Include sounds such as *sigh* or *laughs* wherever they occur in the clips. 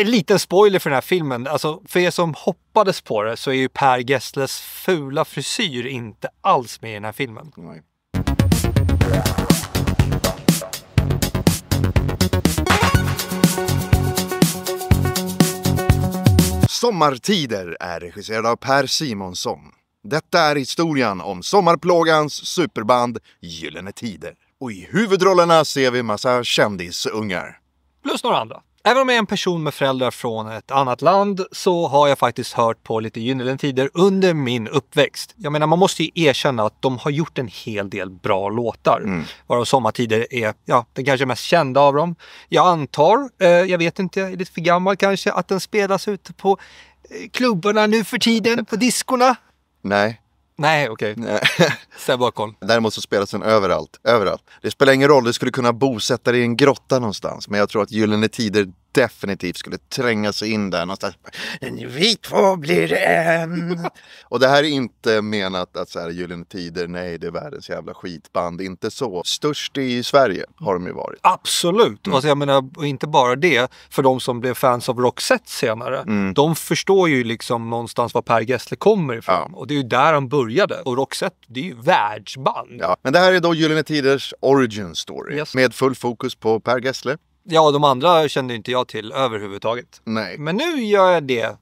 en liten spoiler för den här filmen. Alltså, för er som hoppades på det så är ju Per Gessles fula frisyr inte alls med i den här filmen. Nej. Sommartider är regisserad av Per Simonsson. Detta är historien om sommarplågans superband Gyllene Tider. Och i huvudrollerna ser vi massa kändisungar. Plus några andra. Även om jag är en person med föräldrar från ett annat land så har jag faktiskt hört på lite Gyllene Tider under min uppväxt. Jag menar, man måste ju erkänna att de har gjort en hel del bra låtar. Mm. Varav Sommartider är ja, den kanske mest kända av dem. Jag antar, eh, jag vet inte, jag är lite för gammal kanske, att den spelas ute på eh, klubbarna nu för tiden, på diskorna. Nej, Nej, okej. Okay. har koll. Däremot så spelas den överallt. Överallt. Det spelar ingen roll, du skulle kunna bosätta dig i en grotta någonstans. Men jag tror att Gyllene Tider definitivt skulle tränga sig in där någonstans. Vi två blir en. *laughs* och det här är inte menat att så här Gyllene Tider, nej det är världens jävla skitband, inte så. Störst i Sverige har de ju varit. Absolut, mm. alltså jag menar inte bara det, för de som blev fans av Roxette senare, mm. de förstår ju liksom någonstans var Per Gessle kommer ifrån. Ja. Och det är ju där han började. Och Roxette, det är ju världsband. Ja. Men det här är då Gyllene Tiders origin story yes. med full fokus på Per Gessle. Ja, de andra kände inte jag till överhuvudtaget. Nej. Men nu gör jag det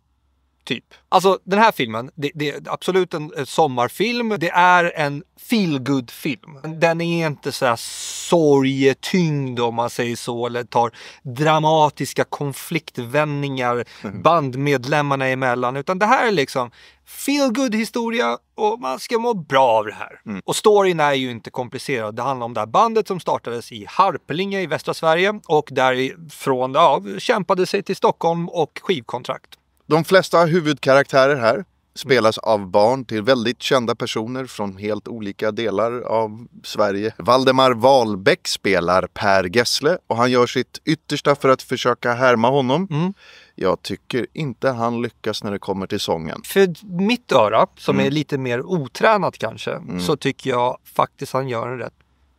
typ. Alltså den här filmen, det, det är absolut en eh, sommarfilm. Det är en feel film Den är inte så här sorgetyngd om man säger så, eller tar dramatiska konfliktvändningar mm. bandmedlemmarna emellan, utan det här är liksom feel historia och man ska må bra av det här. Mm. Och storyn är ju inte komplicerad. Det handlar om det här bandet som startades i Harplinge i västra Sverige och därifrån ja, kämpade sig till Stockholm och skivkontrakt. De flesta huvudkaraktärer här spelas av barn till väldigt kända personer från helt olika delar av Sverige. Valdemar Wahlbeck spelar Per Gessle och han gör sitt yttersta för att försöka härma honom. Mm. Jag tycker inte han lyckas när det kommer till sången. För mitt öra, som mm. är lite mer otränat kanske, mm. så tycker jag faktiskt han gör en rätt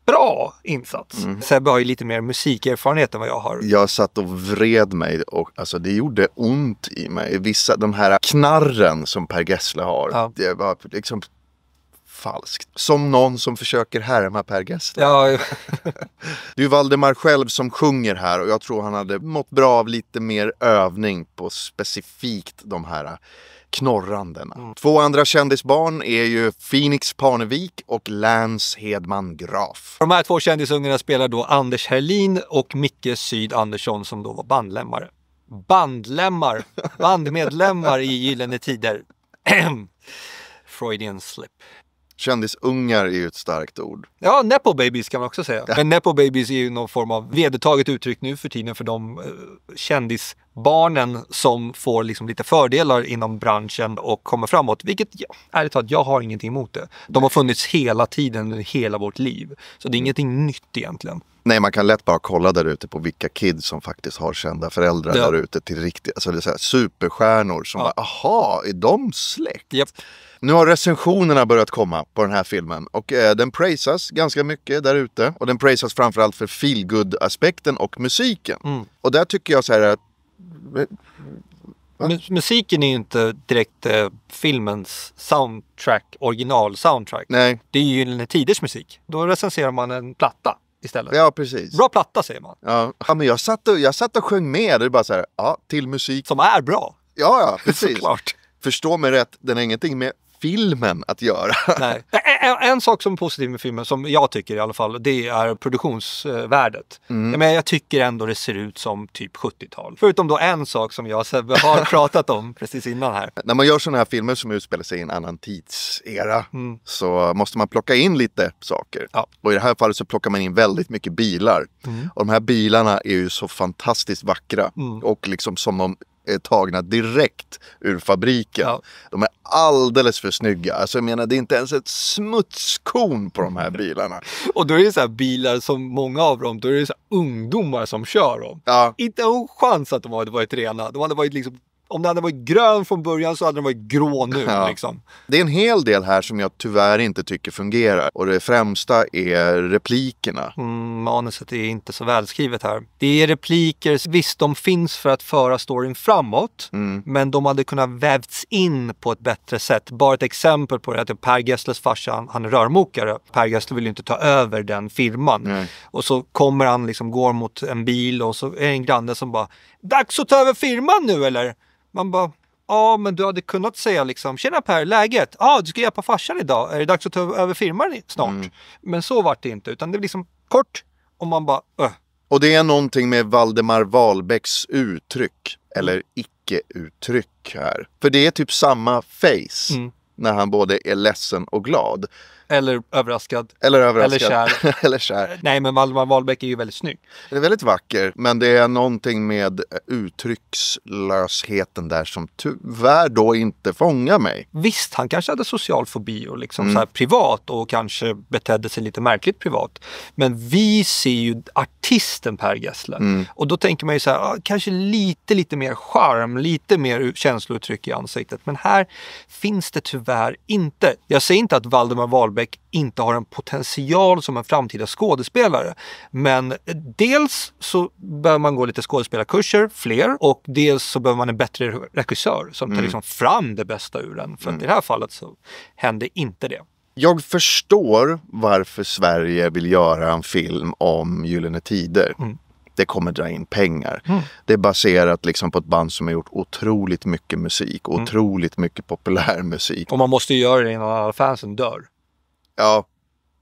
bra insats. Mm. Sebbe har ju lite mer musikerfarenhet än vad jag har. Jag satt och vred mig och alltså det gjorde ont i mig. Vissa, de här knarren som Per Gessle har. Ja. Det var liksom falskt. Som någon som försöker härma Per Gessle. Ja. *laughs* det är ju Valdemar själv som sjunger här och jag tror han hade mått bra av lite mer övning på specifikt de här knorrandena. Mm. Två andra kändisbarn är ju Phoenix Parnevik och Lance Hedman Graf. De här två kändisungarna spelar då Anders Herlin och Micke Syd Andersson som då var bandlemmare. Bandlemmar, bandmedlemmar i Gyllene Tider. *clears throat* Freudian slip. Kändisungar är ju ett starkt ord. Ja, nepo babies kan man också säga. Ja. Men nepo babies är ju någon form av vedertaget uttryck nu för tiden för de eh, kändisbarnen som får liksom lite fördelar inom branschen och kommer framåt. Vilket, ja, ärligt talat, jag har ingenting emot det. De har funnits hela tiden, hela vårt liv. Så det är mm. ingenting nytt egentligen. Nej, man kan lätt bara kolla där ute på vilka kids som faktiskt har kända föräldrar ja. där ute till riktiga, alltså superstjärnor som ja. bara, aha, är de släkt? Yep. Nu har recensionerna börjat komma på den här filmen och eh, den prisas ganska mycket där ute. Och den prisas framförallt för feelgood-aspekten och musiken. Mm. Och där tycker jag så här att... Va? Musiken är ju inte direkt eh, filmens soundtrack, original soundtrack. Nej. Det är ju en tiders musik. Då recenserar man en platta istället. Ja, precis. Bra platta säger man. Ja, ja men jag satt, och, jag satt och sjöng med. Det är bara så här, ja, till musik. Som är bra. Ja, ja, precis. *laughs* Förstå mig rätt, den är ingenting med filmen att göra. Nej. En, *laughs* en, sak som är positiv med filmen, som jag tycker i alla fall, det är produktionsvärdet. Mm. Men jag tycker ändå det ser ut som typ 70-tal. Förutom då en sak som jag har *laughs* pratat om precis innan här. När man gör sådana här filmer som utspelar sig i en annan tidsera mm. så måste man plocka in lite saker. Ja. Och i det här fallet så plockar man in väldigt mycket bilar. Mm. Och de här bilarna är ju så fantastiskt vackra mm. och liksom som de är eh, tagna direkt ur fabriken. Ja. De är alldeles för snygga. Alltså jag menar, det är inte ens ett smutskorn på de här mm. bilarna. Och då är det så här bilar som många av dem, då är det så ungdomar som kör dem. Ja. Inte en chans att de hade varit rena. De hade varit liksom om den hade varit grön från början så hade den varit grå nu. Ja. Liksom. Det är en hel del här som jag tyvärr inte tycker fungerar. Och det främsta är replikerna. Mm, manuset är inte så välskrivet här. Det är repliker, visst de finns för att föra storyn framåt. Mm. Men de hade kunnat vävts in på ett bättre sätt. Bara ett exempel på det att Per Gessles farsa, han är rörmokare. Per Gessle vill ju inte ta över den firman. Nej. Och så kommer han, liksom, går mot en bil och så är det en granne som bara Dags att ta över firman nu eller? Man bara, ja men du hade kunnat säga liksom, tjena Per, läget? Ja, du ska hjälpa farsan idag, är det dags att ta över firman snart? Mm. Men så vart det inte, utan det blev liksom kort och man bara, öh. Och det är någonting med Valdemar Wahlbäcks uttryck, eller icke-uttryck här. För det är typ samma face mm. när han både är ledsen och glad. Eller överraskad. Eller överraskad. Eller kär. *laughs* Eller kär. Nej, men Valdemar Wahlbeck är ju väldigt snygg. Den är väldigt vacker, men det är någonting med uttryckslösheten där som tyvärr då inte fångar mig. Visst, han kanske hade social fobi och liksom mm. så här privat och kanske betedde sig lite märkligt privat. Men vi ser ju artisten Per Gessle mm. och då tänker man ju så här, ah, kanske lite, lite mer charm, lite mer känslouttryck i ansiktet. Men här finns det tyvärr inte. Jag säger inte att Valdemar Wahlbeck Wahlbeck inte har en potential som en framtida skådespelare. Men dels så behöver man gå lite skådespelarkurser, fler, och dels så behöver man en bättre regissör som tar mm. liksom fram det bästa ur en. För mm. i det här fallet så hände inte det. Jag förstår varför Sverige vill göra en film om Gyllene Tider. Mm det kommer dra in pengar. Mm. Det är baserat liksom på ett band som har gjort otroligt mycket musik, mm. otroligt mycket populär musik. Och man måste göra det innan alla fansen dör. Ja,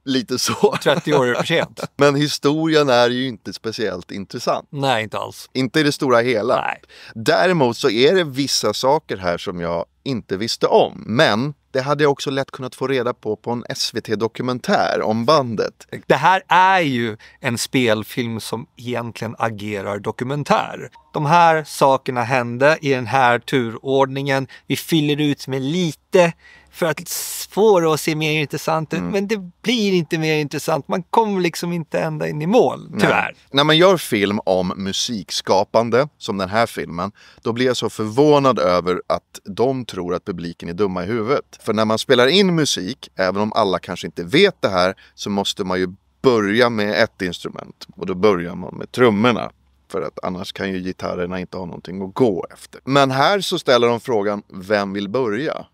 lite så. 30 år är för sent. *laughs* Men historien är ju inte speciellt intressant. Nej, inte alls. Inte i det stora hela. Nej. Däremot så är det vissa saker här som jag inte visste om. Men det hade jag också lätt kunnat få reda på på en SVT-dokumentär om bandet. Det här är ju en spelfilm som egentligen agerar dokumentär. De här sakerna hände i den här turordningen. Vi fyller ut med lite för att få det att se mer intressant ut. Mm. Men det blir inte mer intressant. Man kommer liksom inte ända in i mål, tyvärr. Nej. När man gör film om musikskapande, som den här filmen, då blir jag så förvånad över att de tror att publiken är dumma i huvudet. För när man spelar in musik, även om alla kanske inte vet det här, så måste man ju börja med ett instrument. Och då börjar man med trummorna. För att annars kan ju gitarrerna inte ha någonting att gå efter. Men här så ställer de frågan, vem vill börja?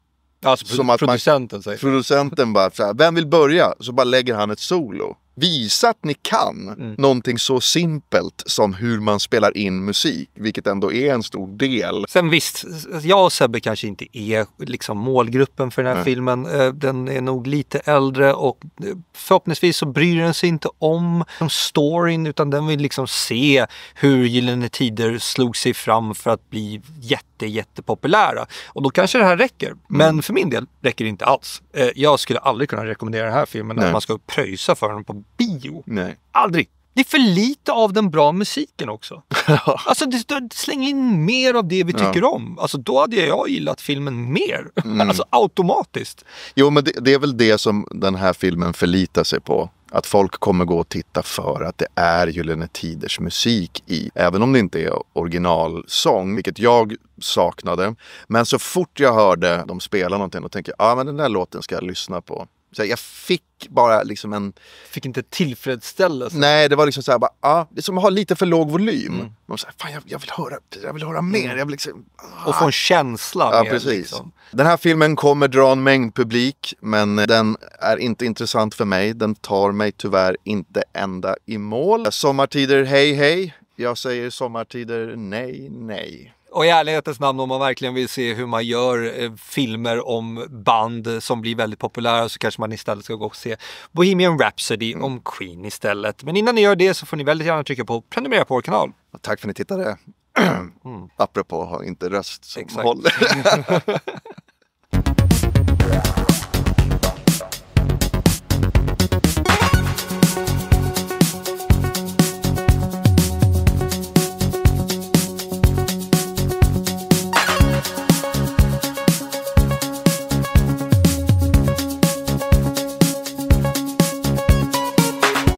Alltså som att producenten man, säger Producenten bara så här, vem vill börja? Så bara lägger han ett solo visa att ni kan mm. någonting så simpelt som hur man spelar in musik, vilket ändå är en stor del. Sen visst, jag och Sebbe kanske inte är liksom målgruppen för den här Nej. filmen. Eh, den är nog lite äldre och eh, förhoppningsvis så bryr den sig inte om liksom storyn utan den vill liksom se hur Gyllene Tider slog sig fram för att bli jätte, jättepopulära. Och då kanske det här räcker. Mm. Men för min del räcker det inte alls. Eh, jag skulle aldrig kunna rekommendera den här filmen Nej. att man ska pröjsa för den på bio. Nej. Aldrig. Det är för lite av den bra musiken också. *laughs* alltså det, släng in mer av det vi tycker ja. om. Alltså då hade jag gillat filmen mer. *laughs* Mm. alltså automatiskt. Jo men det, det är väl det som den här filmen förlitar sig på. Att folk kommer gå och titta för att det är Gyllene Tiders musik i. Även om det inte är originalsång, vilket jag saknade. Men så fort jag hörde de spela någonting, då tänkte jag, att ah, den där låten ska jag lyssna på. Så jag fick bara liksom en... Fick inte tillfredsställelse? Nej, det var liksom så här, bara, ah, det är som att ha lite för låg volym. Mm. så här, fan, jag, jag, vill höra, jag vill höra mer. Mm. Jag vill liksom, ah. Och få en känsla. Ja, mer, precis. Liksom. Den här filmen kommer dra en mängd publik, men den är inte intressant för mig. Den tar mig tyvärr inte ända i mål. Sommartider, hej, hej. Jag säger sommartider, nej, nej. Och i ärlighetens namn om man verkligen vill se hur man gör eh, filmer om band som blir väldigt populära så kanske man istället ska gå och se Bohemian Rhapsody mm. om Queen istället. Men innan ni gör det så får ni väldigt gärna trycka på prenumerera på vår kanal. Tack för att ni tittade. Mm. *clears throat* Apropå att ha inte röst som Exakt. håller. *laughs* *laughs*